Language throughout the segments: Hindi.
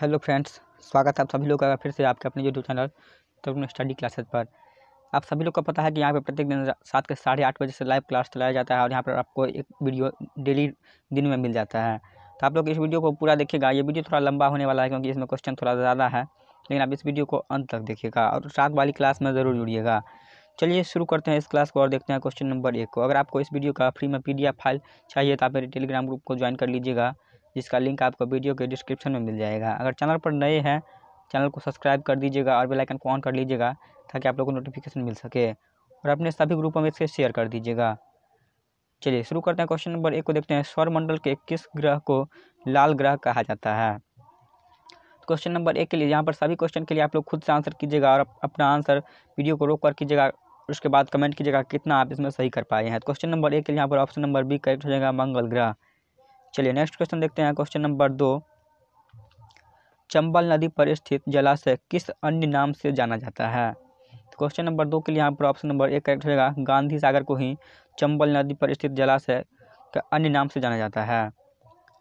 हेलो फ्रेंड्स स्वागत है आप सभी लोग का फिर से आपके अपने YouTube channel Tarun study classes पर आप सभी लोग को पता है कि यहाँ पर प्रत्येक दिन सात के साढ़े आठ बजे से लाइव क्लास चलाया जाता है और यहाँ पर आपको एक वीडियो डेली दिन में मिल जाता है तो आप लोग इस वीडियो को पूरा देखिएगा ये वीडियो थोड़ा लंबा होने वाला है क्योंकि इसमें क्वेश्चन थोड़ा ज़्यादा है लेकिन आप इस वीडियो को अंत तक देखिएगा और रात वाली क्लास में ज़रूर जुड़िएगा चलिए शुरू करते हैं इस क्लास को और देखते हैं क्वेश्चन नंबर एक को अगर आपको इस वीडियो का फ्री में पीडीएफ फाइल चाहिए तो आप मेरे टेलीग्राम ग्रुप को ज्वाइन कर लीजिएगा जिसका लिंक आपको वीडियो के डिस्क्रिप्शन में मिल जाएगा अगर चैनल पर नए हैं चैनल को सब्सक्राइब कर दीजिएगा और बेलाइकन को ऑन कर लीजिएगा ताकि आप लोग को नोटिफिकेशन मिल सके और अपने सभी ग्रुपों में इसे शेयर कर दीजिएगा चलिए शुरू करते हैं क्वेश्चन नंबर एक को देखते हैं मंडल के किस ग्रह को लाल ग्रह कहा जाता है तो क्वेश्चन नंबर एक के लिए यहाँ पर सभी क्वेश्चन के लिए आप लोग खुद से आंसर कीजिएगा और अपना आंसर वीडियो को रोक कर कीजिएगा उसके बाद कमेंट कीजिएगा कितना आप इसमें सही कर पाए हैं तो क्वेश्चन नंबर एक के लिए यहाँ पर ऑप्शन नंबर बी करेक्ट हो जाएगा मंगल ग्रह चलिए नेक्स्ट क्वेश्चन देखते हैं क्वेश्चन नंबर दो चंबल नदी पर स्थित जलाशय किस अन्य नाम से जाना जाता है क्वेश्चन तो नंबर दो के लिए यहाँ पर ऑप्शन नंबर एक करेक्ट होगा गांधी सागर को ही चंबल नदी पर स्थित जलाशय का अन्य नाम से जाना जाता है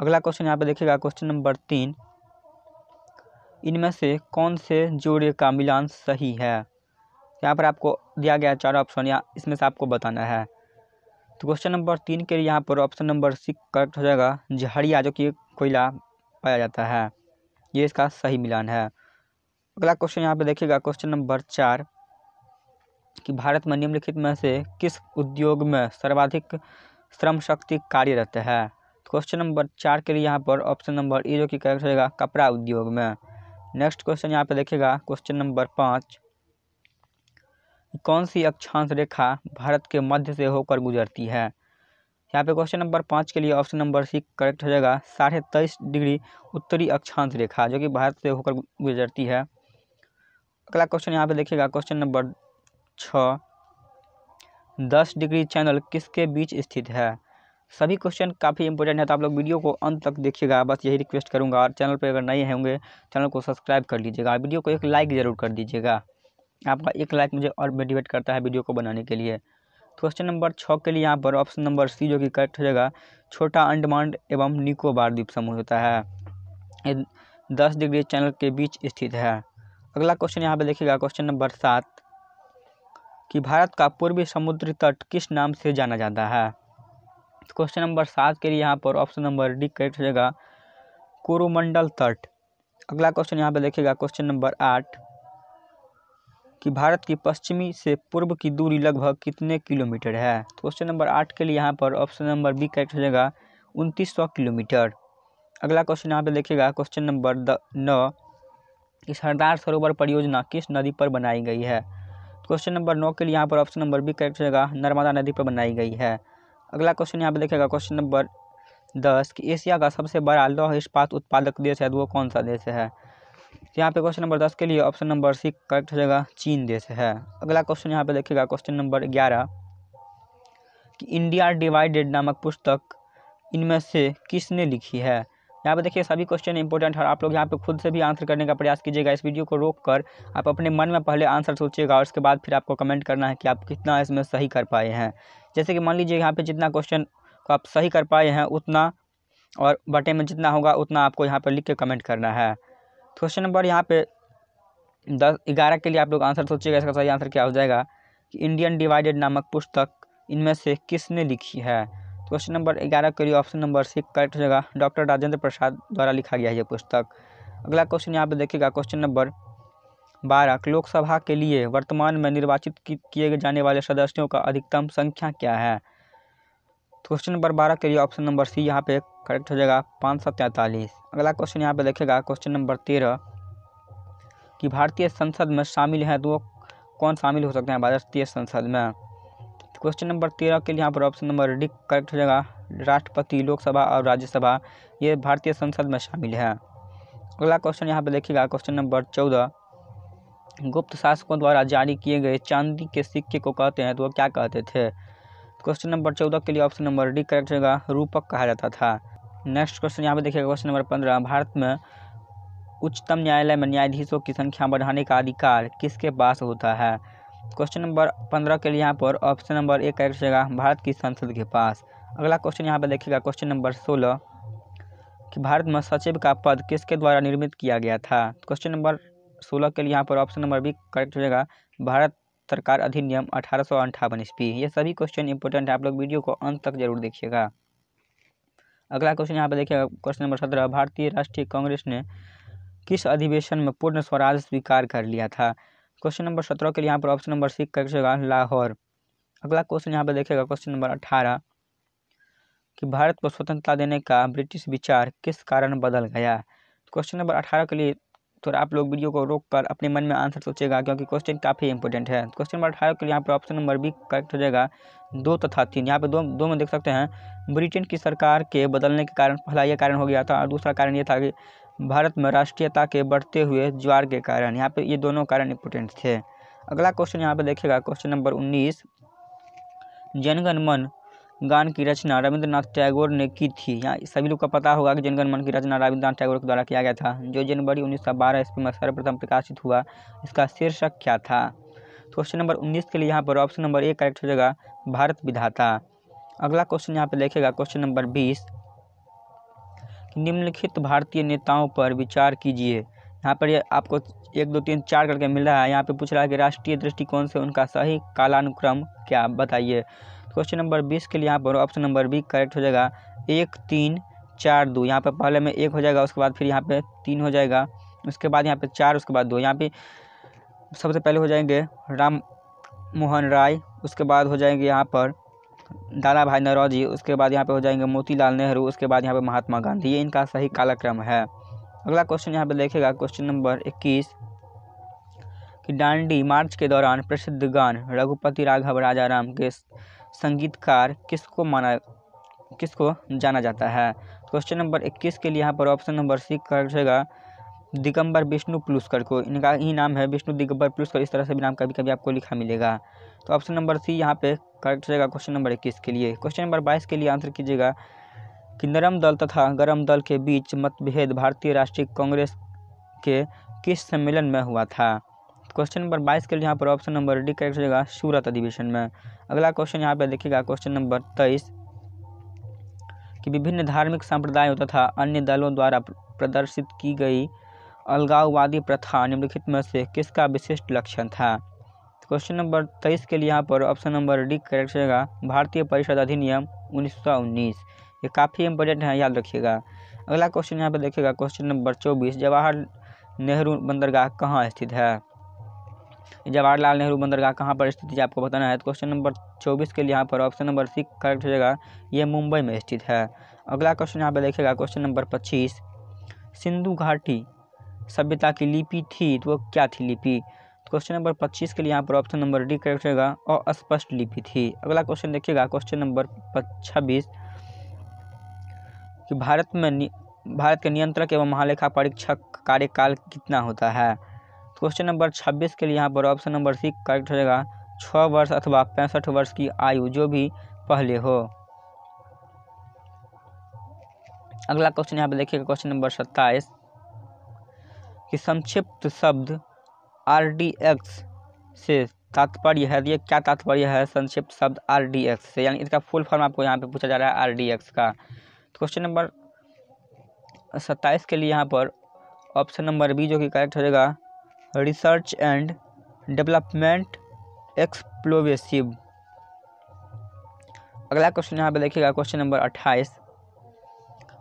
अगला क्वेश्चन यहाँ पर देखिएगा क्वेश्चन नंबर तीन इनमें से कौन से जोड़े का मिलान सही है यहाँ पर आपको दिया गया चार ऑप्शन या इसमें से आपको बताना है तो क्वेश्चन नंबर तीन के लिए यहाँ पर ऑप्शन नंबर सी करेक्ट हो जाएगा झाड़िया जो कि कोयला पाया जाता है ये इसका सही मिलान है अगला क्वेश्चन यहाँ पे देखिएगा क्वेश्चन नंबर चार कि भारत में निम्नलिखित में से किस उद्योग में सर्वाधिक श्रम शक्ति कार्यरत है क्वेश्चन तो नंबर चार के लिए यहाँ पर ऑप्शन नंबर ए जो कि करेक्ट जाएगा कपड़ा उद्योग में नेक्स्ट क्वेश्चन यहाँ पे देखिएगा क्वेश्चन नंबर पाँच कौन सी अक्षांश रेखा भारत के मध्य से होकर गुजरती है यहाँ पे क्वेश्चन नंबर पाँच के लिए ऑप्शन नंबर सी करेक्ट हो जाएगा साढ़े तेईस डिग्री उत्तरी अक्षांश रेखा जो कि भारत से होकर गुजरती है अगला क्वेश्चन यहाँ पे देखिएगा क्वेश्चन नंबर छः दस डिग्री चैनल किसके बीच स्थित है सभी क्वेश्चन काफ़ी इंपॉर्टेंट है तो आप लोग वीडियो को अंत तक देखिएगा बस यही रिक्वेस्ट करूँगा और चैनल पर अगर नए होंगे चैनल को सब्सक्राइब कर लीजिएगा वीडियो को एक लाइक ज़रूर कर दीजिएगा आपका एक लाइक मुझे और मोटिवेट करता है वीडियो को बनाने के लिए क्वेश्चन नंबर छः के लिए यहाँ पर ऑप्शन नंबर सी जो कि करेक्ट हो जाएगा छोटा अंडमान एवं निकोबार द्वीप समूह होता है ये दस डिग्री चैनल के बीच स्थित है अगला क्वेश्चन यहाँ पे देखिएगा क्वेश्चन नंबर सात कि भारत का पूर्वी समुद्र तट किस नाम से जाना जाता है क्वेश्चन तो नंबर सात के लिए यहाँ पर ऑप्शन नंबर डी करेक्ट हो जाएगा कुरुमंडल तट अगला क्वेश्चन यहाँ पे देखिएगा क्वेश्चन नंबर आठ कि भारत की पश्चिमी से पूर्व की दूरी लगभग कितने किलोमीटर है तो क्वेश्चन नंबर आठ के लिए यहाँ पर ऑप्शन नंबर बी करेक्ट हो जाएगा उनतीस सौ किलोमीटर अगला क्वेश्चन यहाँ पे देखिएगा क्वेश्चन नंबर द नौ कि सरदार सरोवर परियोजना किस नदी पर बनाई गई है क्वेश्चन तो नंबर नौ के लिए यहाँ पर ऑप्शन नंबर बी करेक्ट हो जाएगा नर्मदा नदी पर बनाई गई है अगला क्वेश्चन यहाँ पे देखेगा क्वेश्चन नंबर दस कि एशिया का सबसे बड़ा लौह इस्पात उत्पादक देश है वो कौन सा देश है तो यहाँ पे क्वेश्चन नंबर दस के लिए ऑप्शन नंबर सी करेक्ट हो जाएगा चीन देश है अगला क्वेश्चन यहाँ पे देखिएगा क्वेश्चन नंबर ग्यारह कि इंडिया डिवाइडेड नामक पुस्तक इनमें से किसने लिखी है यहाँ पे देखिए सभी क्वेश्चन इंपॉर्टेंट है आप लोग यहाँ पे खुद से भी आंसर करने का प्रयास कीजिएगा इस वीडियो को रोक कर आप अपने मन में पहले आंसर सोचिएगा और उसके बाद फिर आपको कमेंट करना है कि आप कितना इसमें सही कर पाए हैं जैसे कि मान लीजिए यहाँ पे जितना क्वेश्चन को आप सही कर पाए हैं उतना और बटे में जितना होगा उतना आपको यहाँ पर लिख के कमेंट करना है क्वेश्चन नंबर यहाँ पे दस ग्यारह के लिए आप लोग आंसर सोचिएगा इसका सही आंसर क्या हो जाएगा कि इंडियन डिवाइडेड नामक पुस्तक इनमें से किसने लिखी है क्वेश्चन नंबर ग्यारह के लिए ऑप्शन नंबर सिक्स करेक्ट हो जाएगा डॉक्टर राजेंद्र प्रसाद द्वारा लिखा गया है ये पुस्तक अगला क्वेश्चन यहाँ पे देखिएगा क्वेश्चन नंबर बारह लोकसभा के लिए वर्तमान में निर्वाचित किए जाने वाले सदस्यों का अधिकतम संख्या क्या है तो क्वेश्चन नंबर बारह के लिए ऑप्शन नंबर सी यहाँ पे करेक्ट हो जाएगा पाँच सौ तैंतालीस अगला क्वेश्चन यहाँ पे देखेगा क्वेश्चन नंबर तेरह कि भारतीय संसद में शामिल हैं तो कौन शामिल हो सकते हैं भारतीय संसद में क्वेश्चन नंबर तेरह के लिए यहाँ पर ऑप्शन नंबर डी करेक्ट हो जाएगा राष्ट्रपति लोकसभा और राज्यसभा ये भारतीय संसद में शामिल है अगला क्वेश्चन यहाँ पे देखिएगा क्वेश्चन नंबर चौदह गुप्त शासकों द्वारा जारी किए गए चांदी के सिक्के को कहते हैं तो वो क्या कहते थे क्वेश्चन नंबर चौदह के लिए ऑप्शन नंबर डी करेक्ट होगा रूपक कहा जाता था नेक्स्ट क्वेश्चन यहाँ पे देखिएगा क्वेश्चन नंबर पंद्रह भारत में उच्चतम न्यायालय में न्यायाधीशों की संख्या बढ़ाने का अधिकार किसके पास होता है क्वेश्चन नंबर पंद्रह के लिए यहाँ पर ऑप्शन नंबर एक करेक्ट होगा भारत की संसद के पास अगला क्वेश्चन यहाँ पर देखिएगा क्वेश्चन नंबर सोलह कि भारत में सचिव का पद किसके द्वारा निर्मित किया गया था क्वेश्चन नंबर सोलह के लिए यहाँ पर ऑप्शन नंबर बी करेक्ट हो जाएगा भारत सरकार अधिनियम अठारह सौ ईस्वी ये सभी क्वेश्चन इंपॉर्टेंट है आप लोग वीडियो को अंत तक जरूर देखिएगा अगला क्वेश्चन यहाँ पर देखिए क्वेश्चन नंबर सत्रह भारतीय राष्ट्रीय कांग्रेस ने किस अधिवेशन में पूर्ण स्वराज स्वीकार कर लिया था क्वेश्चन नंबर सत्रह के लिए यहाँ पर ऑप्शन नंबर सिक्स करेगा लाहौर अगला क्वेश्चन यहाँ पर देखिएगा क्वेश्चन नंबर अठारह कि भारत को स्वतंत्रता देने का ब्रिटिश विचार किस कारण बदल गया क्वेश्चन नंबर अठारह के लिए थोड़ा तो आप लोग वीडियो को रोक कर अपने मन में आंसर सोचेगा क्योंकि क्वेश्चन काफ़ी इंपॉर्टेंट है क्वेश्चन नंबर अठारह के लिए यहाँ पर ऑप्शन नंबर बी करेक्ट हो जाएगा दो तथा तीन यहाँ पे दो दो में देख सकते हैं ब्रिटेन की सरकार के बदलने के कारण पहला यह कारण हो गया था और दूसरा कारण ये था कि भारत में राष्ट्रीयता के बढ़ते हुए ज्वार के कारण यहाँ पर ये दोनों कारण इंपोर्टेंट थे अगला क्वेश्चन यहाँ पर देखेगा क्वेश्चन नंबर उन्नीस जनगण मन गान की रचना रविंद्रनाथ टैगोर ने की थी यहाँ सभी लोग का पता होगा कि जनगणमन की रचना रविंद्रनाथ टैगोर के द्वारा किया गया था जो जनवरी उन्नीस सौ बारह ईस्वी में सर्वप्रथम प्रकाशित हुआ इसका शीर्षक क्या था क्वेश्चन नंबर उन्नीस के लिए यहाँ पर ऑप्शन नंबर एक करेक्ट हो जाएगा भारत विधाता अगला क्वेश्चन यहाँ पर देखेगा क्वेश्चन नंबर बीस निम्नलिखित भारतीय नेताओं पर विचार कीजिए यहाँ पर ये आपको एक दो तीन चार करके मिल रहा है यहाँ पे पूछ रहा है कि राष्ट्रीय दृष्टिकोण से उनका सही कालानुक्रम क्या बताइए क्वेश्चन नंबर बीस के लिए यहाँ पर ऑप्शन नंबर बी करेक्ट हो जाएगा एक तीन चार दो यहाँ पर पहले में एक हो जाएगा उसके बाद फिर यहाँ पे तीन हो जाएगा उसके बाद यहाँ पे चार उसके बाद दो यहाँ पे सबसे पहले हो जाएंगे राम मोहन राय उसके बाद हो जाएंगे यहाँ पर दादा भाई नरौजी उसके बाद यहाँ पे हो जाएंगे मोतीलाल नेहरू उसके बाद यहाँ पे महात्मा गांधी ये इनका सही कालाक्रम है अगला क्वेश्चन यहाँ पे देखेगा क्वेश्चन नंबर इक्कीस कि डांडी मार्च के दौरान प्रसिद्ध गान रघुपति राघव राजा राम के संगीतकार किसको माना किसको जाना जाता है क्वेश्चन नंबर इक्कीस के लिए यहाँ पर ऑप्शन नंबर सी करेगा दिगंबर विष्णु पुलुस्कर को इनका ही नाम है विष्णु दिगंबर पुलुस्कर इस तरह से भी नाम कभी कभी आपको लिखा मिलेगा तो ऑप्शन नंबर सी यहाँ पे करेक्ट रहेगा क्वेश्चन नंबर इक्कीस के लिए क्वेश्चन नंबर बाईस के लिए आंसर कीजिएगा कि नरम दल तथा गरम दल के बीच मतभेद भारतीय राष्ट्रीय कांग्रेस के किस सम्मेलन में हुआ था क्वेश्चन नंबर बाईस के लिए यहाँ पर ऑप्शन नंबर डी करेक्ट रहेगा सूरत अधिवेशन में अगला क्वेश्चन यहाँ पे देखिएगा क्वेश्चन नंबर तेईस कि विभिन्न धार्मिक संप्रदायों तथा अन्य दलों द्वारा प्रदर्शित की गई अलगाववादी प्रथा निम्नलिखित में से किसका विशिष्ट लक्षण था क्वेश्चन नंबर तेईस के लिए यहाँ पर ऑप्शन नंबर डी करेक्ट रहेगा भारतीय परिषद अधिनियम उन्नीस ये काफ़ी इंपॉर्टेंट है याद रखिएगा अगला क्वेश्चन यहाँ पर देखिएगा क्वेश्चन नंबर चौबीस जवाहर नेहरू बंदरगाह कहाँ स्थित है जवाहरलाल नेहरू बंदरगाह कहाँ पर स्थित है आपको बताना है तो क्वेश्चन नंबर चौबीस के लिए यहाँ पर ऑप्शन नंबर सी करेक्ट हो जाएगा ये मुंबई में स्थित है अगला क्वेश्चन यहाँ पर देखेगा क्वेश्चन नंबर पच्चीस सिंधु घाटी सभ्यता की लिपि थी तो क्या थी लिपि क्वेश्चन तो नंबर पच्चीस के लिए यहाँ पर ऑप्शन नंबर डी करेक्ट होगा और स्पष्ट लिपि थी अगला क्वेश्चन देखिएगा क्वेश्चन नंबर छब्बीस कि भारत में भारत के नियंत्रक एवं महालेखा परीक्षक कार्यकाल कितना होता है क्वेश्चन नंबर छब्बीस के लिए यहाँ पर ऑप्शन नंबर सी करेक्ट हो जाएगा छः वर्ष अथवा पैंसठ वर्ष की आयु जो भी पहले हो अगला क्वेश्चन यहाँ पर देखिएगा क्वेश्चन नंबर सत्ताईस कि संक्षिप्त शब्द आर डी एक्स से तात्पर्य है ये क्या तात्पर्य है संक्षिप्त शब्द आर डी एक्स से यानी इसका फुल फॉर्म आपको यहाँ पे पूछा जा रहा है आर डी एक्स का तो क्वेश्चन नंबर सत्ताईस के लिए यहाँ पर ऑप्शन नंबर बी जो कि करेक्ट हो जाएगा रिसर्च एंड डेवलपमेंट एक्सप्लोवेसिव अगला क्वेश्चन यहाँ पे देखिएगा क्वेश्चन नंबर अट्ठाईस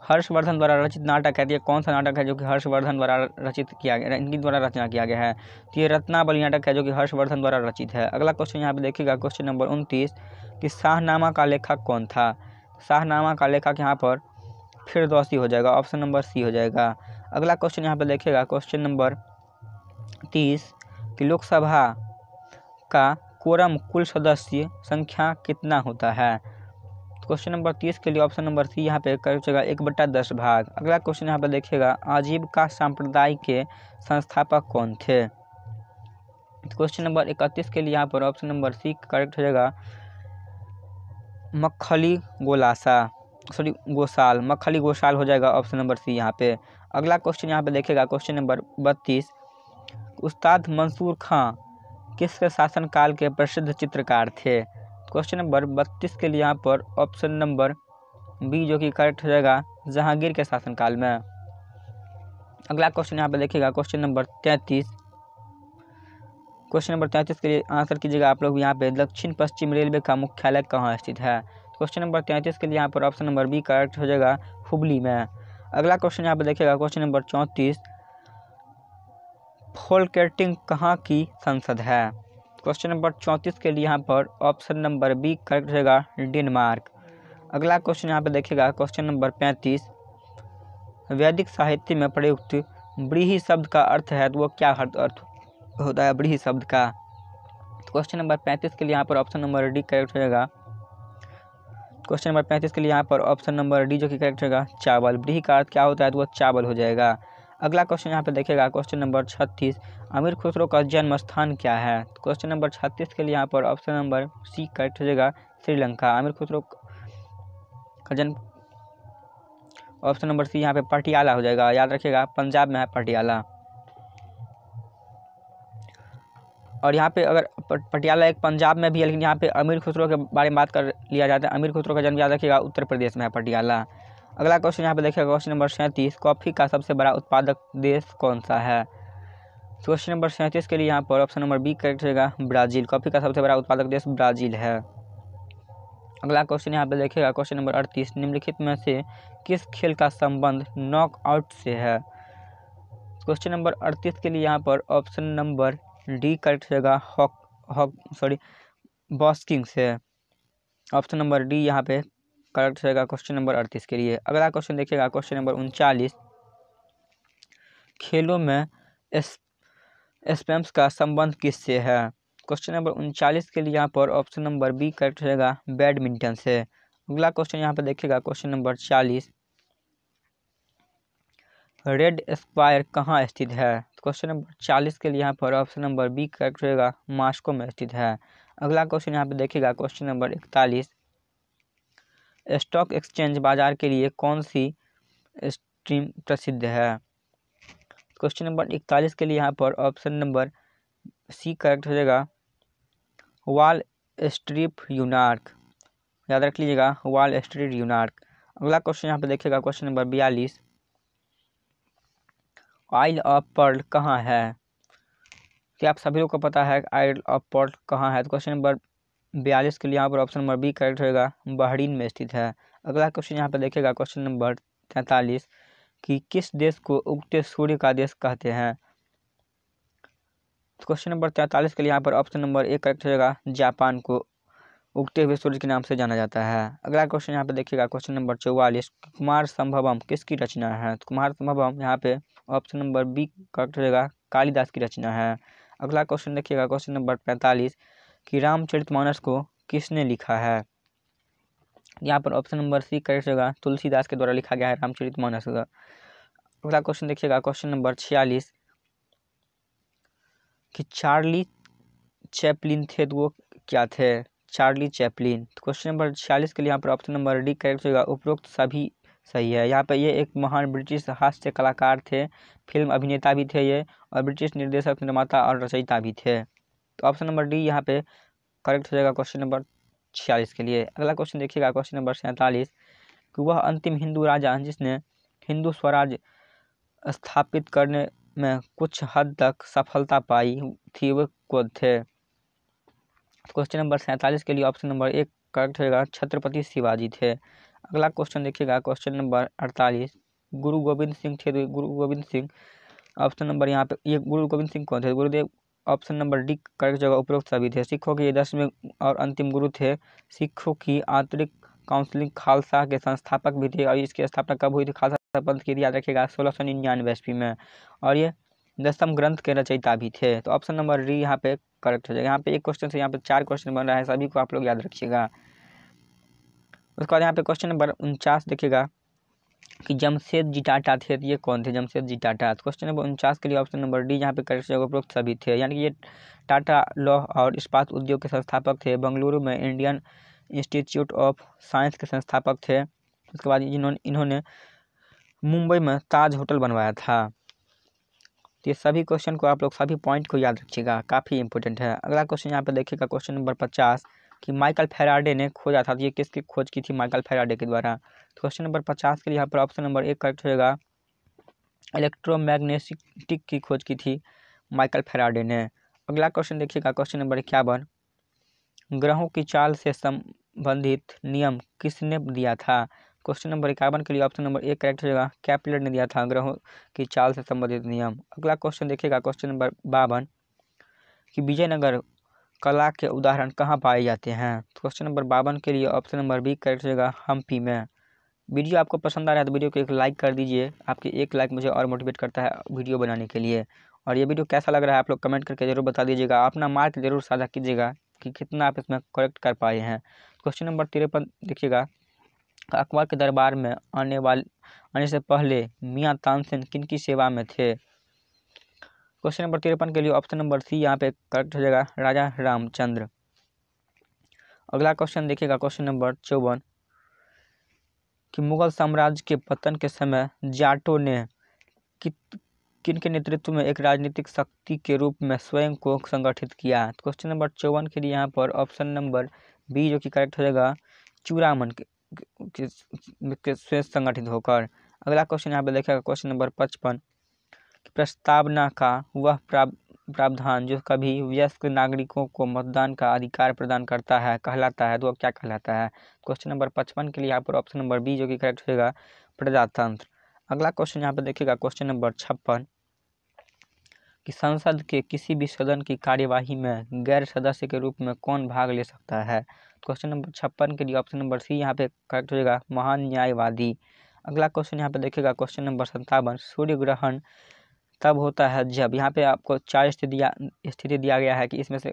हर्षवर्धन द्वारा रचित नाटक है तो ये कौन सा नाटक है जो कि हर्षवर्धन द्वारा रचित किया गया इनकी द्वारा रचना किया गया है तो ये रत्नावली नाटक है जो कि हर्षवर्धन द्वारा रचित है अगला क्वेश्चन यहाँ पे देखिएगा क्वेश्चन नंबर उनतीस कि शाहनामा का लेखक कौन था शाहनामा का लेखक यहाँ पर फिर दोषी हो जाएगा ऑप्शन नंबर सी हो जाएगा अगला क्वेश्चन यहाँ पर देखिएगा क्वेश्चन नंबर तीस की लोकसभा का कोरम कुल सदस्य संख्या कितना होता है क्वेश्चन नंबर तीस के लिए ऑप्शन नंबर सी यहाँ पे कर चुका एक बट्टा दस भाग अगला क्वेश्चन यहाँ पर देखिएगा आजीविका संप्रदाय के संस्थापक कौन थे क्वेश्चन नंबर इकतीस के लिए यहाँ पर ऑप्शन नंबर सी करेक्ट हो जाएगा मक्खली गोलासा सॉरी गोसाल मक्खली गोसाल हो जाएगा ऑप्शन नंबर सी यहाँ पे अगला क्वेश्चन यहाँ पे देखेगा क्वेश्चन नंबर बत्तीस उस्ताद मंसूर खां किसके शासनकाल के प्रसिद्ध चित्रकार थे क्वेश्चन नंबर बत्तीस के लिए यहाँ पर ऑप्शन नंबर बी जो कि करेक्ट हो जाएगा जहांगीर के शासनकाल में अगला क्वेश्चन यहाँ पर देखिएगा क्वेश्चन नंबर तैंतीस क्वेश्चन नंबर तैंतीस के लिए आंसर कीजिएगा आप लोग यहाँ पे दक्षिण पश्चिम रेलवे का मुख्यालय कहाँ स्थित है क्वेश्चन नंबर तैंतीस के लिए यहाँ पर ऑप्शन नंबर बी करेक्ट हो जाएगा हुबली में अगला क्वेश्चन यहाँ पर देखिएगा क्वेश्चन नंबर चौंतीस फोलकेटिंग कहाँ की संसद है क्वेश्चन नंबर चौंतीस के लिए यहाँ पर ऑप्शन नंबर बी करेक्ट रहेगा डेनमार्क अगला क्वेश्चन यहाँ पर देखिएगा क्वेश्चन नंबर पैंतीस वैदिक साहित्य में प्रयुक्त ब्रीही शब्द का अर्थ है तो वो क्या अर्थ होता है ब्रीही शब्द का क्वेश्चन तो नंबर पैंतीस के लिए यहाँ पर ऑप्शन नंबर डी करेक्ट रहेगा क्वेश्चन नंबर पैंतीस के लिए यहाँ पर ऑप्शन नंबर डी जो कि करेक्ट रहेगा चावल ब्रीही का अर्थ क्या होता है तो वो चावल हो जाएगा अगला क्वेश्चन यहाँ पे देखिएगा क्वेश्चन नंबर छत्तीस अमीर खुसरो का जन्म स्थान क्या है क्वेश्चन नंबर छत्तीस के लिए यहाँ पर ऑप्शन नंबर सी करेक्ट हो जाएगा श्रीलंका अमीर खुसरो का जन्म ऑप्शन नंबर सी यहाँ पे पटियाला हो जाएगा याद रखिएगा पंजाब में है पटियाला और यहाँ पे अगर पटियाला एक पंजाब में भी है लेकिन यहाँ पे अमीर खुसरो के बारे में बात कर लिया जाता है अमीर खुसरो का जन्म याद रखिएगा उत्तर प्रदेश में है पटियाला अगला क्वेश्चन यहाँ पे देखिए क्वेश्चन नंबर सैंतीस कॉफ़ी का सबसे बड़ा उत्पादक देश कौन सा है क्वेश्चन नंबर सैंतीस के लिए यहाँ पर ऑप्शन नंबर बी करेक्ट रहेगा ब्राज़ील कॉफ़ी का सबसे बड़ा उत्पादक देश ब्राज़ील है अगला क्वेश्चन यहाँ पे देखिएगा क्वेश्चन नंबर अड़तीस निम्नलिखित में से किस खेल का संबंध नॉकआउट से है क्वेश्चन नंबर अड़तीस के लिए यहाँ पर ऑप्शन नंबर डी करेक्ट रहेगा हॉक हॉक सॉरी बॉस्किंग से ऑप्शन नंबर डी यहाँ पे करेक्ट रहेगा क्वेश्चन नंबर अड़तीस के लिए अगला क्वेश्चन देखिएगा क्वेश्चन नंबर उनचालीस खेलों में स्पैम्स का संबंध किससे है क्वेश्चन नंबर उनचालीस के लिए यहाँ पर ऑप्शन नंबर बी करेक्ट रहेगा बैडमिंटन से अगला क्वेश्चन यहाँ पर देखिएगा क्वेश्चन नंबर चालीस रेड स्क्वायर कहाँ स्थित है क्वेश्चन नंबर चालीस के लिए यहाँ पर ऑप्शन नंबर बी करेक्ट रहेगा मास्को में स्थित है अगला क्वेश्चन यहाँ पर देखिएगा क्वेश्चन नंबर इकतालीस स्टॉक एक्सचेंज बाजार के लिए कौन सी स्ट्रीम प्रसिद्ध है क्वेश्चन नंबर इकतालीस के लिए यहाँ पर ऑप्शन नंबर सी करेक्ट हो जाएगा वाल स्ट्रीप यूनार्क याद रख लीजिएगा वाल स्ट्रीट यूनार्क अगला क्वेश्चन यहाँ पर देखिएगा क्वेश्चन नंबर बयालीस आइल ऑफ पर्ल कहाँ है क्या आप सभी लोग को पता है आइल ऑफ पर्ल कहाँ है तो क्वेश्चन नंबर बयालीस के लिए यहाँ पर ऑप्शन नंबर बी करेक्ट होगा बहरीन में स्थित है अगला क्वेश्चन यहाँ पर देखेगा क्वेश्चन नंबर तैंतालीस कि किस देश को उगते सूर्य का देश कहते हैं क्वेश्चन तो नंबर तैंतालीस के लिए यहाँ पर ऑप्शन नंबर ए करेक्ट होगा जापान को उगते हुए सूर्य के नाम से जाना जाता है अगला क्वेश्चन यहाँ पे देखिएगा क्वेश्चन नंबर चौवालीस कुमार संभवम किसकी रचना है तो कुमार संभवम यहाँ पे ऑप्शन नंबर बी करेक्ट रहेगा कालिदास की रचना है अगला क्वेश्चन देखिएगा क्वेश्चन नंबर पैंतालीस कि रामचरितमानस को किसने लिखा है यहाँ पर ऑप्शन नंबर सी करेक्ट होगा तुलसीदास के द्वारा लिखा गया है मानस का अगला क्वेश्चन देखिएगा क्वेश्चन नंबर छियालीस कि चार्ली चैपलिन थे तो वो क्या थे चार्ली चैपलिन तो क्वेश्चन नंबर छियालीस के लिए यहाँ पर ऑप्शन नंबर डी करेक्ट होगा उपरोक्त सभी सही है यहाँ पर ये एक महान ब्रिटिश हास्य कलाकार थे फिल्म अभिनेता भी थे ये और ब्रिटिश निर्देशक निर्माता और रचयिता भी थे तो ऑप्शन नंबर डी यहाँ पे करेक्ट हो जाएगा क्वेश्चन नंबर छियालीस के लिए अगला क्वेश्चन देखिएगा क्वेश्चन नंबर सैंतालीस कि वह अंतिम हिंदू राजा जिसने हिंदू स्वराज स्थापित करने में कुछ हद तक सफलता पाई थी वे कौन थे क्वेश्चन नंबर सैंतालीस के लिए ऑप्शन नंबर एक करेक्ट होगा छत्रपति शिवाजी थे अगला क्वेश्चन देखिएगा क्वेश्चन नंबर अड़तालीस गुरु गोविंद सिंह थे तो गुरु गोविंद सिंह ऑप्शन नंबर यहाँ पे ये गुरु गोविंद सिंह कौन थे गुरुदेव ऑप्शन नंबर डी करेक्ट जगह उपयुक्त साबित थे सिखों के दसवें और अंतिम गुरु थे सिखों की आंतरिक काउंसिलिंग खालसा के संस्थापक भी थे और इसकी स्थापना कब हुई थी खालसा पंथ की याद रखेगा सोलह सौ निन्यानवे ईस्वी में और ये दसम ग्रंथ के रचयिता भी थे तो ऑप्शन नंबर डी यहाँ पे करेक्ट हो जाएगा यहाँ पे एक क्वेश्चन से यहाँ पे चार क्वेश्चन बन रहा है सभी को आप लोग याद रखिएगा उसके बाद यहाँ पे क्वेश्चन नंबर उनचास देखिएगा कि जमशेद जी टाटा थे तो ये कौन थे जमशेद जी टाटा क्वेश्चन तो नंबर उनचास के लिए ऑप्शन नंबर डी यहाँ पे करेक्ट जगह उपरोक्त सभी थे यानी कि ये टाटा लॉ और इस्पात उद्योग के संस्थापक थे बंगलुरु में इंडियन इंस्टीट्यूट ऑफ साइंस के संस्थापक थे उसके बाद इन्होंने इन्होंने मुंबई में ताज होटल बनवाया था तो ये सभी क्वेश्चन को आप लोग सभी पॉइंट को याद रखिएगा काफ़ी इंपॉर्टेंट है अगला क्वेश्चन यहाँ पे देखिएगा क्वेश्चन नंबर पचास कि माइकल फेराडे ने खोजा था ये किसकी खोज की थी माइकल फेराडे के द्वारा तो क्वेश्चन नंबर पचास के लिए यहाँ पर ऑप्शन नंबर एक करेक्ट होगा इलेक्ट्रोमैग्नेटिक की खोज की थी माइकल फेराडे ने अगला क्वेश्चन देखिएगा क्वेश्चन नंबर इक्यावन ग्रहों की चाल से संबंधित नियम किसने दिया था क्वेश्चन नंबर इक्यावन के लिए ऑप्शन नंबर एक करेक्ट होगा कैपलेट ने दिया था ग्रहों की चाल से संबंधित नियम अगला क्वेश्चन देखिएगा क्वेश्चन नंबर बावन कि विजयनगर कला के उदाहरण कहाँ पाए जाते हैं तो क्वेश्चन नंबर बावन के लिए ऑप्शन नंबर बी करेक्ट रहेगा हम्पी में वीडियो आपको पसंद आ रहा है तो वीडियो को एक लाइक कर दीजिए आपके एक लाइक मुझे और मोटिवेट करता है वीडियो बनाने के लिए और ये वीडियो कैसा लग रहा है आप लोग कमेंट करके जरूर बता दीजिएगा अपना मार्क जरूर साझा कीजिएगा कि कितना आप इसमें करेक्ट कर पाए हैं क्वेश्चन नंबर तिरपन देखिएगा अकबर के दरबार में आने वाले आने से पहले मियाँ तानसेन किन की सेवा में थे क्वेश्चन नंबर तिरपन के लिए ऑप्शन नंबर सी यहाँ पे करेक्ट हो जाएगा राजा रामचंद्र अगला क्वेश्चन देखिएगा क्वेश्चन नंबर चौवन कि मुगल साम्राज्य के पतन के समय जाटों ने किन के नेतृत्व में एक राजनीतिक शक्ति के रूप में स्वयं को संगठित किया क्वेश्चन नंबर चौवन के लिए यहाँ पर ऑप्शन नंबर बी जो कि करेक्ट हो जाएगा चूरामन के, के, के, संगठित होकर अगला क्वेश्चन यहाँ पे देखेगा क्वेश्चन नंबर पचपन प्रस्तावना का वह प्रावधान जो कभी वयस्क नागरिकों को मतदान का अधिकार प्रदान करता है कहलाता है तो वह क्या कहलाता है क्वेश्चन नंबर पचपन के लिए यहाँ पर ऑप्शन नंबर बी जो कि करेक्ट होगा प्रजातंत्र अगला क्वेश्चन यहाँ पर देखिएगा क्वेश्चन नंबर छप्पन कि संसद के किसी भी सदन की कार्यवाही में गैर सदस्य के रूप में कौन भाग ले सकता है क्वेश्चन नंबर छप्पन के लिए ऑप्शन नंबर सी यहाँ पे करेक्ट होगा महान न्यायवादी अगला क्वेश्चन यहाँ पे देखिएगा क्वेश्चन नंबर सत्तावन सूर्य ग्रहण तब होता है जब यहाँ पे आपको चार स्थिति दिया स्थिति दिया गया है कि इसमें से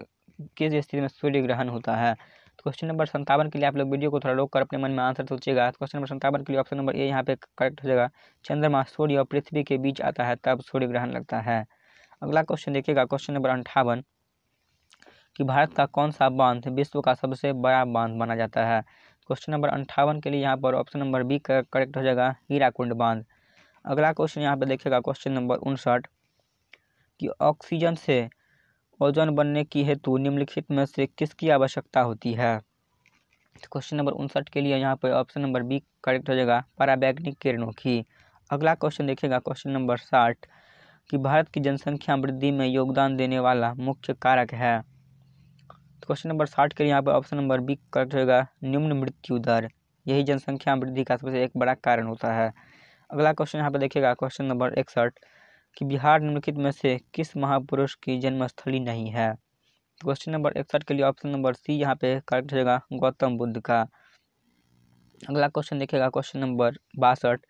किस स्थिति में सूर्य ग्रहण होता है तो क्वेश्चन नंबर संतावन के लिए आप लोग वीडियो को थोड़ा रोक कर अपने मन में आंसर सोचिएगा तो क्वेश्चन नंबर संतावन के लिए ऑप्शन नंबर ए यहाँ पे करेक्ट हो जाएगा चंद्रमा सूर्य और पृथ्वी के बीच आता है तब सूर्य ग्रहण लगता है अगला क्वेश्चन देखिएगा क्वेश्चन नंबर अंठावन कि भारत का कौन सा बांध विश्व का सबसे बड़ा बांध माना जाता है क्वेश्चन नंबर अंठावन के लिए यहाँ पर ऑप्शन नंबर बी करेक्ट हो जाएगा हीराकुंड बांध अगला क्वेश्चन यहाँ पे देखेगा क्वेश्चन नंबर उनसठ कि ऑक्सीजन से ओजोन बनने की हेतु निम्नलिखित में से किसकी आवश्यकता होती है क्वेश्चन तो नंबर उनसठ के लिए यहाँ पर ऑप्शन नंबर बी करेक्ट हो जाएगा पराबैग्निक किरणों की अगला क्वेश्चन देखेगा क्वेश्चन नंबर साठ कि भारत की जनसंख्या वृद्धि में योगदान देने वाला मुख्य कारक है क्वेश्चन तो नंबर साठ के लिए यहाँ पर ऑप्शन नंबर बी करेक्ट होगा निम्न मृत्यु दर यही जनसंख्या वृद्धि का सबसे एक बड़ा कारण होता है अगला क्वेश्चन यहाँ पे देखिएगा क्वेश्चन नंबर इकसठ कि बिहार निम्नलिखित में से किस महापुरुष की जन्मस्थली नहीं है तो क्वेश्चन नंबर इकसठ के लिए ऑप्शन नंबर सी यहाँ पे करेक्ट रहेगा गौतम बुद्ध का अगला क्वेश्चन देखिएगा क्वेश्चन नंबर बासठ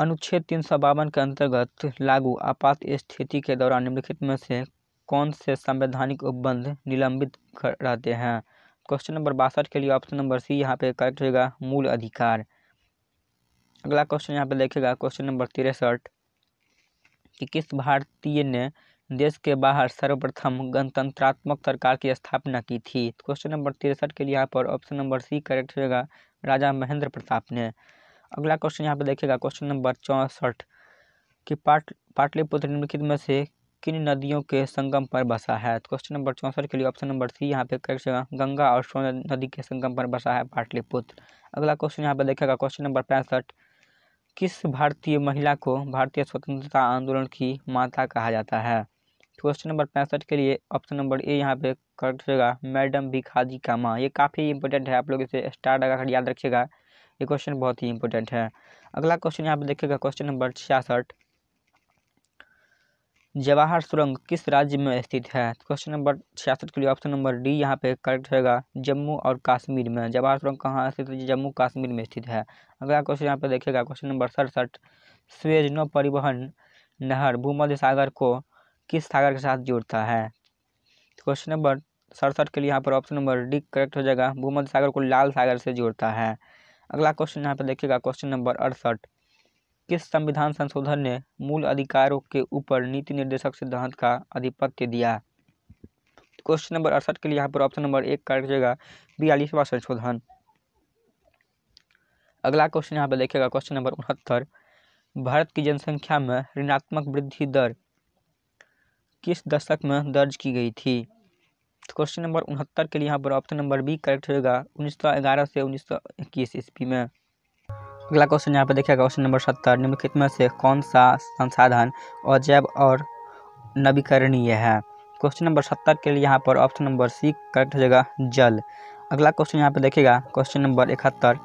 अनुच्छेद तीन सौ बावन के अंतर्गत लागू आपात स्थिति के दौरान निम्नलिखित में से कौन से संवैधानिक उपबंध निलंबित रहते हैं क्वेश्चन नंबर बासठ के लिए ऑप्शन नंबर सी यहाँ पे करेक्ट रहेगा मूल अधिकार अगला क्वेश्चन यहाँ पे देखेगा क्वेश्चन नंबर तिरसठ कि किस भारतीय ने देश के बाहर सर्वप्रथम गणतंत्रात्मक सरकार की स्थापना की थी क्वेश्चन तो नंबर तिरसठ के लिए यहाँ पर ऑप्शन नंबर सी करेक्ट होगा राजा महेंद्र प्रताप ने अगला क्वेश्चन यहाँ पे देखेगा क्वेश्चन नंबर चौंसठ कि पाट पाटलिपुत्र निम्नलिखित में से किन नदियों के संगम पर बसा है तो क्वेश्चन नंबर चौंसठ के लिए ऑप्शन नंबर सी यहाँ पे करेक्ट होगा गंगा और सोन नदी के संगम पर बसा है पाटलिपुत्र अगला क्वेश्चन यहाँ पे देखेगा क्वेश्चन नंबर पैंसठ किस भारतीय महिला को भारतीय स्वतंत्रता आंदोलन की माता कहा जाता है क्वेश्चन नंबर पैंसठ के लिए ऑप्शन नंबर ए यहाँ पे करेगा मैडम भिखाजी का माँ ये काफ़ी इंपॉर्टेंट है आप लोग इसे स्टार लगाकर याद रखिएगा ये क्वेश्चन बहुत ही इंपॉर्टेंट है अगला क्वेश्चन यहाँ पे देखिएगा क्वेश्चन नंबर छियासठ जवाहर सुरंग किस राज्य में स्थित है क्वेश्चन तो नंबर छियासठ के लिए ऑप्शन नंबर डी यहाँ पे करेक्ट रहेगा जम्मू और कश्मीर में जवाहर सुरंग कहाँ स्थित है जम्मू कश्मीर में स्थित है अगला क्वेश्चन यहाँ पे देखेगा क्वेश्चन नंबर सड़सठ स्वेज नौ परिवहन नहर भूमध्य सागर को किस सागर के साथ जोड़ता है क्वेश्चन तो नंबर सड़सठ के लिए यहाँ पर ऑप्शन नंबर डी करेक्ट हो जाएगा भूमध्य सागर को लाल सागर से जोड़ता है अगला क्वेश्चन यहाँ पर देखिएगा क्वेश्चन नंबर अड़सठ किस संविधान संशोधन ने मूल अधिकारों के ऊपर नीति निर्देशक सिद्धांत का आधिपत्य दिया क्वेश्चन नंबर अड़सठ के लिए यहाँ पर ऑप्शन नंबर एक करेक्ट जाएगा बयालीसवा संशोधन अगला क्वेश्चन यहाँ पर देखेगा क्वेश्चन नंबर उनहत्तर भारत की जनसंख्या में ऋणात्मक वृद्धि दर किस दशक में दर्ज की गई थी तो क्वेश्चन नंबर उनहत्तर के लिए यहाँ पर ऑप्शन नंबर बी करेक्ट होगा उन्नीस सौ ग्यारह से उन्नीस सौ इक्कीस ईस्वी में अगला क्वेश्चन यहाँ पर देखिएगा क्वेश्चन नंबर सत्तर निम्नलिखित में से कौन सा संसाधन अजैव और नवीकरणीय है क्वेश्चन नंबर सत्तर के लिए यहाँ पर ऑप्शन नंबर सी करेक्ट हो जाएगा जल अगला क्वेश्चन यहाँ पर देखिएगा क्वेश्चन नंबर इकहत्तर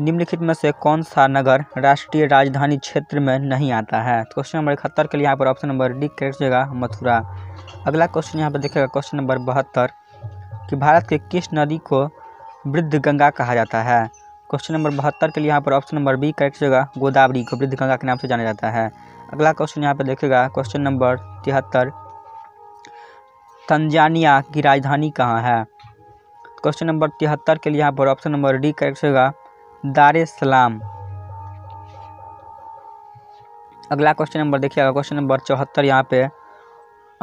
निम्नलिखित में से कौन सा नगर राष्ट्रीय राजधानी क्षेत्र में नहीं आता है क्वेश्चन तो नंबर इकहत्तर के लिए यहाँ पर ऑप्शन नंबर डी करेक्ट हो जाएगा मथुरा अगला क्वेश्चन यहाँ पर देखिएगा क्वेश्चन नंबर बहत्तर कि भारत के किस नदी को वृद्ध गंगा कहा जाता है क्वेश्चन नंबर बहत्तर के लिए यहाँ पर ऑप्शन नंबर बी करेक्ट जगह गोदावरी को वृद्ध गंगा के नाम से जाना जाता है अगला क्वेश्चन यहाँ पर देखेगा क्वेश्चन नंबर तिहत्तर तंजानिया की राजधानी कहाँ है क्वेश्चन नंबर तिहत्तर के लिए यहाँ पर ऑप्शन नंबर डी करेक्ट होगा दार सलाम अगला क्वेश्चन नंबर देखिएगा क्वेश्चन नंबर चौहत्तर यहाँ पे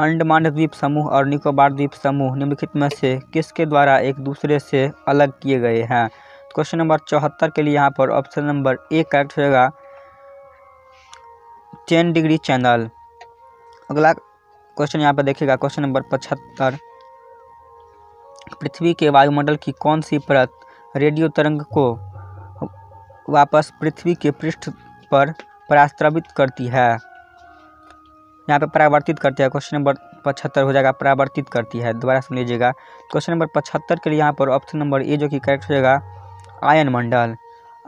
अंडमान द्वीप समूह और निकोबार द्वीप समूह निम्नलिखित में से किसके द्वारा एक दूसरे से अलग किए गए हैं क्वेश्चन नंबर चौहत्तर के लिए यहाँ पर ऑप्शन नंबर ए करेक्ट होगा टेन डिग्री चैनल अगला क्वेश्चन यहाँ पर देखिएगा क्वेश्चन नंबर पचहत्तर पृथ्वी के वायुमंडल की कौन सी परत रेडियो तरंग को वापस पृथ्वी के पृष्ठ पर परास्त्रवित करती है यहाँ पर परावर्तित करती है क्वेश्चन नंबर पचहत्तर हो जाएगा परावर्तित करती है दोबारा सुन लीजिएगा क्वेश्चन नंबर पचहत्तर के लिए यहाँ पर ऑप्शन नंबर ए जो कि करेक्ट हो जाएगा आयन मंडल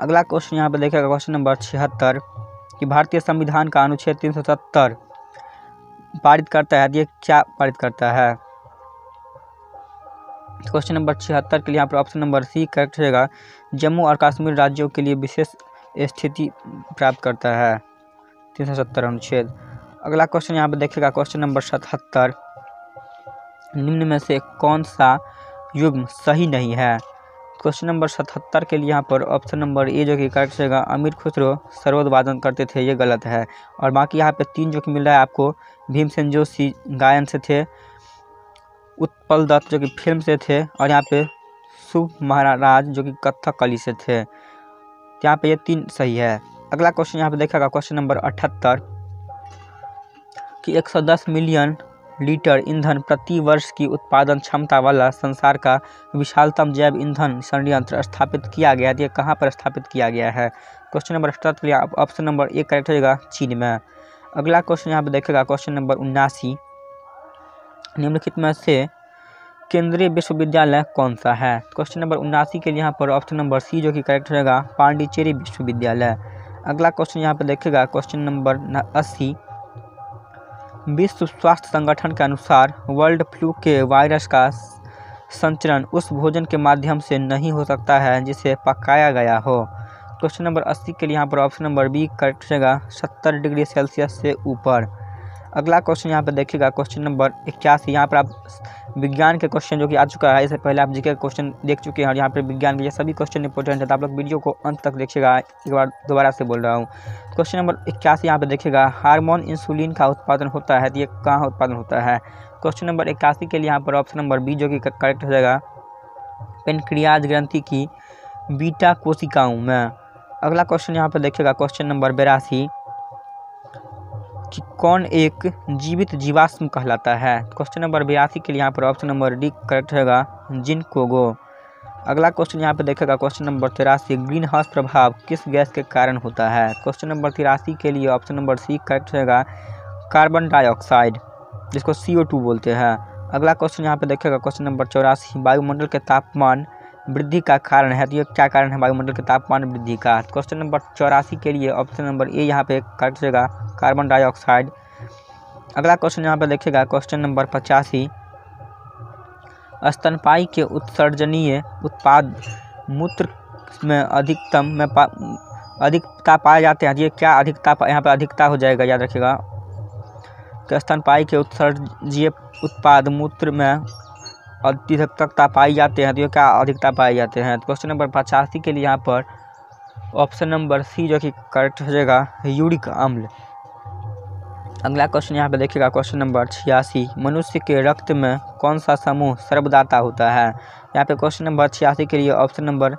अगला क्वेश्चन यहाँ पर देखेगा क्वेश्चन नंबर छिहत्तर कि भारतीय संविधान का अनुच्छेद तीन पारित करता है ये क्या पारित करता है तो क्वेश्चन नंबर छिहत्तर के लिए यहाँ पर ऑप्शन नंबर सी करेक्ट रहेगा जम्मू और कश्मीर राज्यों के लिए विशेष स्थिति प्राप्त करता है तीन सौ सत्तर अनुच्छेद अगला क्वेश्चन यहाँ पर देखेगा क्वेश्चन नंबर सतहत्तर निम्न में से कौन सा युग्म सही नहीं है क्वेश्चन नंबर सतहत्तर के लिए यहाँ पर ऑप्शन नंबर ए जो कि करेक्ट रहेगा अमीर खुसरो सर्वोद्वादन करते थे ये गलत है और बाकी यहाँ पे तीन जो कि मिल रहा है आपको भीमसेन जोशी गायन से थे उत्पल दत्त जो कि फिल्म से थे और यहाँ पे शुभ महाराज जो कि कली से थे यहाँ पे ये तीन सही है अगला क्वेश्चन यहाँ पे देखेगा क्वेश्चन नंबर अठहत्तर कि एक मिलियन लीटर ईंधन प्रति वर्ष की उत्पादन क्षमता वाला संसार का विशालतम जैव ईंधन संयंत्र स्थापित किया गया है कहाँ पर स्थापित किया गया है क्वेश्चन नंबर सत्रह के लिए ऑप्शन नंबर एक करेक्ट हो जाएगा चीन में अगला क्वेश्चन यहाँ पर देखेगा क्वेश्चन नंबर उन्नासी निम्नलिखित में से केंद्रीय विश्वविद्यालय कौन सा है क्वेश्चन नंबर उन्नासी के लिए यहाँ पर ऑप्शन नंबर सी जो कि करेक्ट रहेगा पांडिचेरी विश्वविद्यालय अगला क्वेश्चन यहाँ पर देखेगा क्वेश्चन नंबर अस्सी विश्व स्वास्थ्य संगठन के अनुसार वर्ल्ड फ्लू के वायरस का संचरण उस भोजन के माध्यम से नहीं हो सकता है जिसे पकाया गया हो क्वेश्चन नंबर अस्सी के लिए यहाँ पर ऑप्शन नंबर बी कट जाएगा सत्तर डिग्री सेल्सियस से ऊपर अगला क्वेश्चन यहाँ पर देखिएगा क्वेश्चन नंबर इक्यासी यहाँ पर आप विज्ञान के क्वेश्चन जो कि आ चुका है इससे पहले आप जीके क्वेश्चन देख चुके हैं और यहाँ पर विज्ञान के ये सभी क्वेश्चन इंपॉर्टेंट है तो आप लोग वीडियो को अंत तक देखिएगा एक बार दोबारा से बोल रहा हूँ क्वेश्चन नंबर इक्यासी यहाँ पर देखिएगा हार्मोन इंसुलिन का उत्पादन होता है तो ये कहाँ उत्पादन होता है क्वेश्चन नंबर इक्यासी के लिए यहाँ पर ऑप्शन नंबर बी जो कि करेक्ट हो जाएगा पेनक्रियाज ग्रंथि की बीटा कोशिकाओं में अगला क्वेश्चन यहाँ पर देखिएगा क्वेश्चन नंबर बेरासी कि कौन एक जीवित जीवाश्म कहलाता है क्वेश्चन नंबर बयासी के लिए यहाँ पर ऑप्शन नंबर डी करेक्ट रहेगा जिन कोगो अगला क्वेश्चन यहाँ पर देखेगा क्वेश्चन नंबर तिरासी ग्रीन हाउस प्रभाव किस गैस के कारण होता है क्वेश्चन नंबर तिरासी के लिए ऑप्शन नंबर सी करेक्ट रहेगा कार्बन डाइऑक्साइड जिसको सी बोलते हैं अगला क्वेश्चन यहाँ पर देखेगा क्वेश्चन नंबर चौरासी वायुमंडल के तापमान वृद्धि का कारण है तो ये क्या कारण है वायुमंडल के तापमान वृद्धि का क्वेश्चन तो नंबर चौरासी के लिए ऑप्शन नंबर ए यहाँ पे करेक्ट रहेगा कार्बन डाइऑक्साइड अगला क्वेश्चन यहाँ पे देखेगा क्वेश्चन नंबर पचासी स्तनपाई के उत्सर्जनीय उत्पाद मूत्र में अधिकतम में अधिकता पाए जाते हैं ये क्या अधिकता यहाँ पर अधिकता हो जाएगा याद रखिएगा तो स्तनपाई के उत्सर्जीय उत्पाद मूत्र में अड़तीस तक जाते हैं तो ये क्या अधिक पाए जाते हैं क्वेश्चन तो नंबर पचासी के लिए यहाँ पर ऑप्शन नंबर सी जो कि करेक्ट हो जाएगा यूरिक अम्ल अगला क्वेश्चन यहाँ पर देखिएगा क्वेश्चन नंबर छियासी मनुष्य के रक्त में कौन सा समूह सर्वदाता होता है यहाँ पे क्वेश्चन नंबर छियासी के लिए ऑप्शन नंबर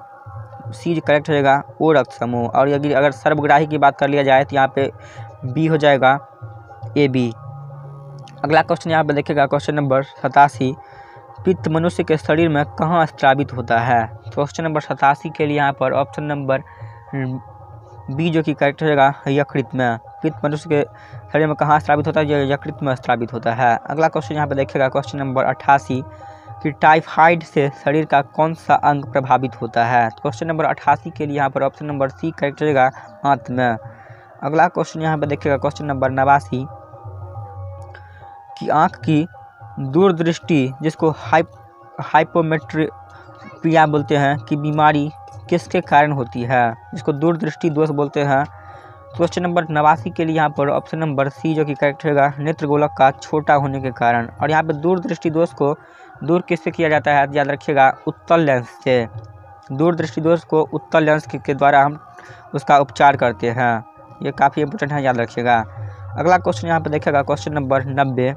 सी करेक्ट हो जाएगा ओ रक्त समूह और यदि अगर सर्वग्राही की बात कर लिया जाए तो यहाँ पे बी हो जाएगा ए बी अगला क्वेश्चन यहाँ पर देखिएगा क्वेश्चन नंबर सतासी पित्त मनुष्य के शरीर में कहाँ स्त्रावित होता है क्वेश्चन नंबर सतासी के लिए यहाँ पर ऑप्शन नंबर बी जो कि करेक्ट होगा यकृत में पित्त मनुष्य के शरीर में कहाँ स्त्रावित होता है जो यकृत में स्त्रावित होता है अगला क्वेश्चन यहाँ पर देखिएगा क्वेश्चन नंबर अट्ठासी कि टाइफाइड से शरीर का कौन सा अंग प्रभावित होता है क्वेश्चन नंबर अट्ठासी के लिए यहाँ पर ऑप्शन नंबर सी करेक्ट होगा आंत में अगला क्वेश्चन यहाँ पर देखिएगा क्वेश्चन नंबर नवासी कि आँख की दूरदृष्टि जिसको हाइप हाइपोमेट्रिया बोलते हैं कि बीमारी किसके कारण होती है जिसको दूरदृष्टि दोष बोलते हैं क्वेश्चन नंबर नवासी के लिए यहाँ पर ऑप्शन नंबर सी जो कि करेक्ट होगा नेत्र गोलक का छोटा होने के कारण और यहाँ पर दूरदृष्टि दोष को दूर किससे किया जाता है याद रखिएगा उत्तल लेंस से दूरदृष्टि दोष को उत्तल लेंस के द्वारा हम उसका उपचार करते हैं ये काफ़ी इंपॉर्टेंट है याद रखिएगा अगला क्वेश्चन यहाँ पर देखेगा क्वेश्चन नंबर नब्बे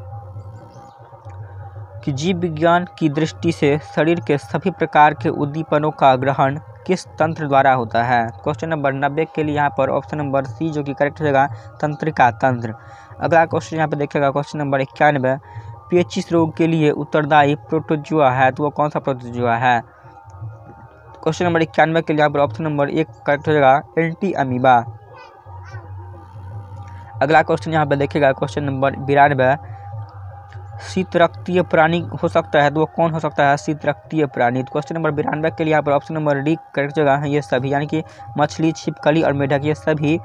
कि जीव विज्ञान की दृष्टि से शरीर के सभी प्रकार के उद्दीपनों का ग्रहण किस तंत्र द्वारा होता है क्वेश्चन नंबर नब्बे के लिए यहाँ पर ऑप्शन नंबर सी जो कि करेक्ट रहेगा तंत्र तंत्रिका तंत्र अगला क्वेश्चन यहाँ पर देखेगा क्वेश्चन नंबर इक्यानवे पीएचिस रोग के लिए उत्तरदायी प्रोटोजुआ है तो वो कौन सा प्रोटोजुआ है क्वेश्चन नंबर इक्यानवे के लिए यहाँ पर ऑप्शन नंबर एक करेक्ट हो जाएगा एंटी अमीबा अगला क्वेश्चन यहाँ पर देखेगा क्वेश्चन नंबर बिरानवे शीत रक्तीय प्राणी हो सकता है तो वो कौन हो सकता है शीत रक्तीय प्राणी तो क्वेश्चन नंबर बिरानवे के लिए यहाँ पर ऑप्शन नंबर डी करेक्ट जगह है ये सभी यानी कि मछली छिपकली और मेढक ये सभी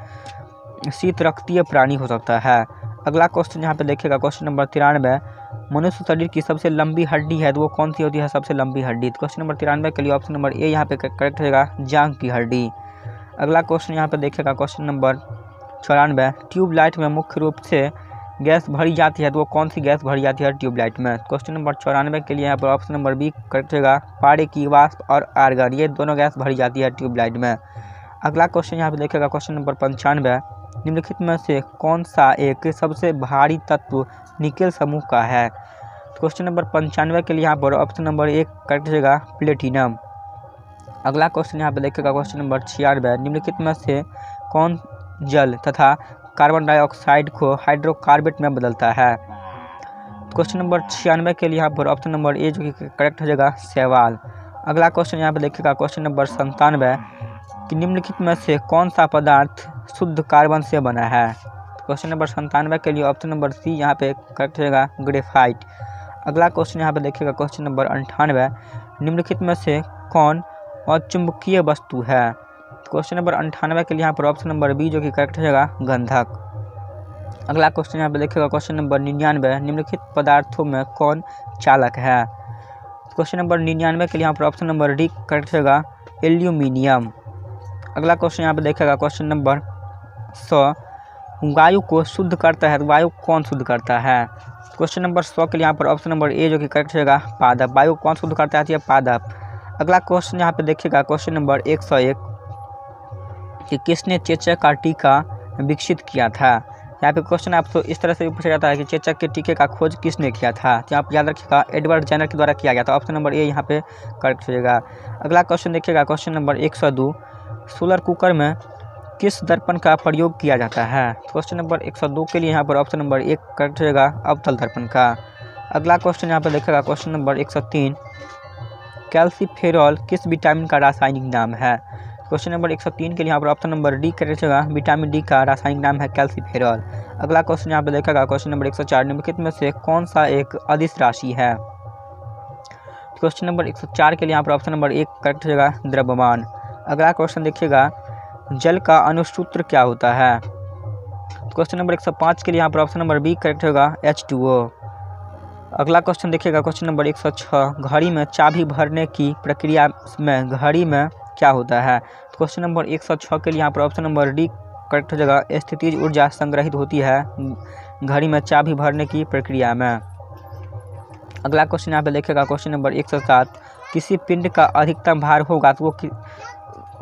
शीत रक्तीय प्राणी हो सकता है अगला क्वेश्चन यहाँ पे देखेगा क्वेश्चन नंबर तिरानवे मनुष्य शरीर की सबसे लंबी हड्डी है तो वो कौन सी होती है सबसे लंबी हड्डी तो क्वेश्चन नंबर तिरानवे के लिए ऑप्शन नंबर ए यहाँ पे करेक्ट रहेगा जांग की हड्डी अगला क्वेश्चन यहाँ पे देखेगा क्वेश्चन नंबर चौरानवे ट्यूबलाइट में मुख्य रूप से गैस भरी जाती है तो वो कौन सी गैस भरी जाती है ट्यूबलाइट में क्वेश्चन नंबर चौरानवे के लिए यहाँ पर ऑप्शन नंबर बी करेगा पारे की वाष्प और आर्गन ये दोनों गैस भरी जाती है ट्यूबलाइट में अगला क्वेश्चन यहाँ पर देखेगा क्वेश्चन नंबर पंचानवे निम्नलिखित में से कौन सा एक सबसे भारी तत्व निकेल समूह का है क्वेश्चन नंबर पंचानवे के लिए यहाँ पर ऑप्शन नंबर एक करेक्ट होगा प्लेटिनम अगला क्वेश्चन यहाँ पर देखेगा क्वेश्चन नंबर छियानवे निम्नलिखित में से कौन जल तथा कार्बन डाइऑक्साइड को हाइड्रोकार्बेट में बदलता है क्वेश्चन नंबर छियानवे के लिए यहाँ पर ऑप्शन नंबर ए जो कि करेक्ट हो जाएगा सेवाल अगला क्वेश्चन यहाँ पर देखिएगा क्वेश्चन नंबर संतानवे कि निम्नलिखित में से कौन सा पदार्थ शुद्ध कार्बन से बना है क्वेश्चन नंबर संतानवे के लिए ऑप्शन नंबर सी यहाँ पे करेक्ट रहेगा ग्रेफाइट अगला क्वेश्चन यहाँ पे देखिएगा क्वेश्चन नंबर अंठानवे निम्नलिखित में से कौन अचुंबकीय वस्तु है क्वेश्चन नंबर अंठानवे के लिए यहाँ पर ऑप्शन नंबर बी जो कि करेक्ट हो जाएगा गंधक अगला क्वेश्चन यहाँ पर देखिएगा क्वेश्चन नंबर निन्यानवे निम्नलिखित पदार्थों में कौन चालक है क्वेश्चन नंबर निन्यानवे के लिए यहाँ पर ऑप्शन नंबर डी करेक्ट होगा एल्यूमिनियम अगला क्वेश्चन यहाँ पर देखेगा क्वेश्चन नंबर सौ वायु को शुद्ध करता है तो वायु कौन शुद्ध करता है क्वेश्चन नंबर सौ के लिए यहाँ पर ऑप्शन नंबर ए जो कि करेक्ट होगा पादप वायु कौन शुद्ध करता है तो पादप अगला क्वेश्चन यहाँ पर देखिएगा क्वेश्चन नंबर एक सौ एक कि किसने चेचक का टीका विकसित किया था यहाँ पे क्वेश्चन आपको तो इस तरह से भी पूछा जाता है कि चेचक के टीके का खोज किसने किया था तो आप याद रखिएगा एडवर्ड जैनर के द्वारा किया गया था ऑप्शन नंबर ए यहाँ पे करेक्ट हो जाएगा अगला क्वेश्चन देखिएगा क्वेश्चन नंबर एक सौ दो सोलर कुकर में किस दर्पण का प्रयोग किया जाता है क्वेश्चन तो नंबर एक सौ दो के लिए यहाँ पर ऑप्शन नंबर एक करेक्ट हो जाएगा अवतल दर्पण का अगला क्वेश्चन यहाँ पर देखेगा क्वेश्चन नंबर एक सौ तीन कैल्सीफेरॉल किस विटामिन का रासायनिक नाम है क्वेश्चन नंबर 103 के लिए यहाँ पर ऑप्शन नंबर डी करेक्ट होगा विटामिन डी का रासायनिक नाम है कैल्सिफेरॉल अगला क्वेश्चन यहाँ पर देखेगा क्वेश्चन नंबर 104 निम्नलिखित में से कौन सा एक अदिश राशि है क्वेश्चन नंबर 104 के लिए यहाँ पर ऑप्शन नंबर एक करेक्ट होगा द्रव्यमान अगला क्वेश्चन देखिएगा जल का अनुसूत्र क्या होता है क्वेश्चन नंबर पाँच के लिए यहाँ पर ऑप्शन नंबर बी करेक्ट होगा एच अगला क्वेश्चन देखिएगा क्वेश्चन नंबर छः घड़ी में चाबी भरने की प्रक्रिया में घड़ी में क्या होता है क्वेश्चन तो नंबर एक सौ छः के लिए यहाँ पर ऑप्शन नंबर डी करेक्ट हो जाएगा स्थितिज ऊर्जा संग्रहित होती है घड़ी में चाबी भरने की प्रक्रिया में अगला क्वेश्चन यहाँ पे देखेगा क्वेश्चन नंबर एक सौ सात किसी पिंड का अधिकतम भार होगा तो वो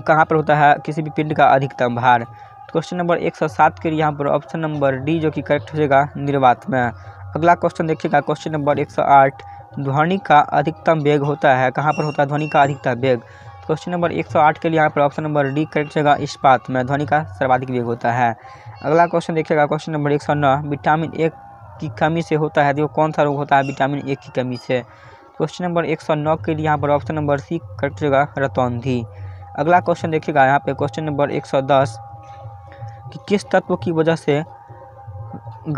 कहाँ पर होता है किसी भी पिंड का अधिकतम भार क्वेश्चन तो नंबर एक सौ सात के लिए यहाँ पर ऑप्शन नंबर डी जो कि करेक्ट हो जाएगा निर्वात में अगला क्वेश्चन देखिएगा क्वेश्चन नंबर एक सौ आठ ध्वनि का अधिकतम वेग होता है कहाँ पर होता है ध्वनि का अधिकतम वेग क्वेश्चन नंबर 108 के लिए यहाँ पर ऑप्शन नंबर डी करेक्ट रहेगा इस्पात में ध्वनि का सर्वाधिक वेग होता है अगला क्वेश्चन देखिएगा क्वेश्चन नंबर एक सौ नौ विटामिन ए की कमी से होता है देखो कौन सा रोग होता है विटामिन ए की कमी से क्वेश्चन नंबर एक सौ नौ के लिए यहाँ पर ऑप्शन नंबर सी करेक्ट रहेगा रतौंधी अगला क्वेश्चन देखिएगा यहाँ पर क्वेश्चन नंबर एक सौ दस कि किस तत्व की वजह से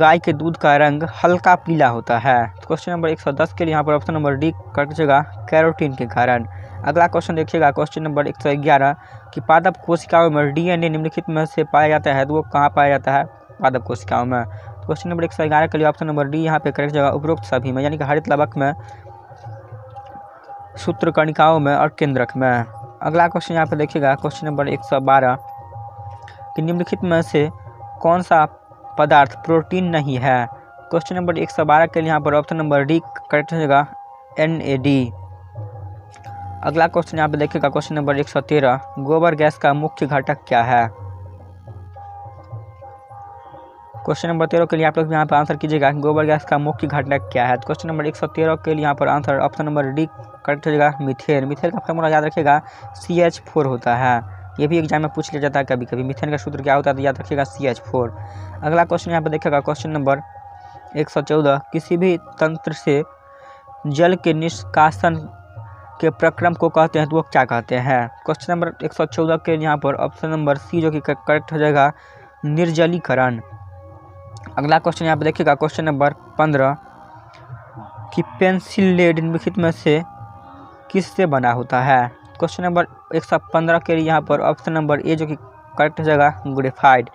गाय के दूध का रंग हल्का पीला होता है तो क्वेश्चन नंबर एक सौ दस के लिए यहाँ पर ऑप्शन नंबर डी करेक्ट रहेगा कैरोटीन के कारण अगला क्वेश्चन देखिएगा क्वेश्चन नंबर एक सौ ग्यारह कि पादप कोशिकाओं में डीएनए निम्नलिखित में से पाया जाता है तो वो कहाँ पाया जाता है पादप कोशिकाओं में तो क्वेश्चन नंबर एक सौ ग्यारह के लिए ऑप्शन नंबर डी यहाँ पे करेक्ट जगह उपरोक्त सभी में यानी कि हरित लवक में कणिकाओं में और केंद्रक में अगला क्वेश्चन यहाँ पे देखिएगा क्वेश्चन नंबर एक सौ बारह कि निम्नलिखित में से कौन सा पदार्थ प्रोटीन नहीं है क्वेश्चन नंबर एक सौ बारह के लिए यहाँ पर ऑप्शन नंबर डी करेक्ट हो जाएगा एन ए डी अगला क्वेश्चन यहाँ पे देखिएगा क्वेश्चन नंबर एक सौ तेरह गोबर गैस का मुख्य घटक क्या है क्वेश्चन नंबर तेरह के लिए आप लोग यहाँ पर आंसर कीजिएगा गोबर गैस का मुख्य घटक क्या है क्वेश्चन तो नंबर एक सौ तेरह के लिए यहाँ पर answer option number D correct हो जाएगा मिथेन मिथेन का फॉर्मूला याद रखिएगा सी एच फोर होता है ये भी एग्जाम में पूछ लिया जाता है कभी कभी मिथेन का सूत्र क्या होता है तो याद रखिएगा सी एच फोर अगला क्वेश्चन यहाँ पर देखेगा क्वेश्चन नंबर एक सौ चौदह किसी भी तंत्र से जल के निष्कासन के प्रक्रम को कहते हैं तो वो क्या कहते हैं क्वेश्चन नंबर एक सौ चौदह के यहाँ पर ऑप्शन नंबर सी जो कि करेक्ट हो जाएगा निर्जलीकरण अगला क्वेश्चन यहाँ पर देखिएगा क्वेश्चन नंबर पंद्रह कि पेंसिल लेड निम्नलिखित में से किससे बना होता है क्वेश्चन नंबर एक सौ पंद्रह के यहाँ पर ऑप्शन नंबर ए जो कि करेक्ट हो जाएगा ग्रेफाइड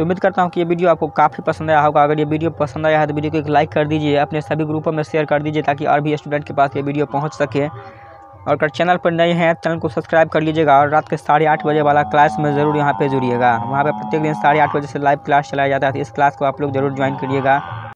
तो उम्मीद करता हूँ कि ये वीडियो आपको काफ़ी पसंद आया होगा अगर ये वीडियो पसंद आया है तो वीडियो को एक लाइक कर दीजिए अपने सभी ग्रुपों में शेयर कर दीजिए ताकि और भी स्टूडेंट के पास ये वीडियो पहुँच सके और अगर चैनल पर नए हैं चैनल को सब्सक्राइब कर लीजिएगा और रात के साढ़े आठ बजे वाला क्लास में ज़रूर यहाँ पे जुड़िएगा वहाँ पे प्रत्येक दिन साढ़े आठ बजे से लाइव क्लास चलाया जाता है तो इस क्लास को आप लोग जरूर ज्वाइन करिएगा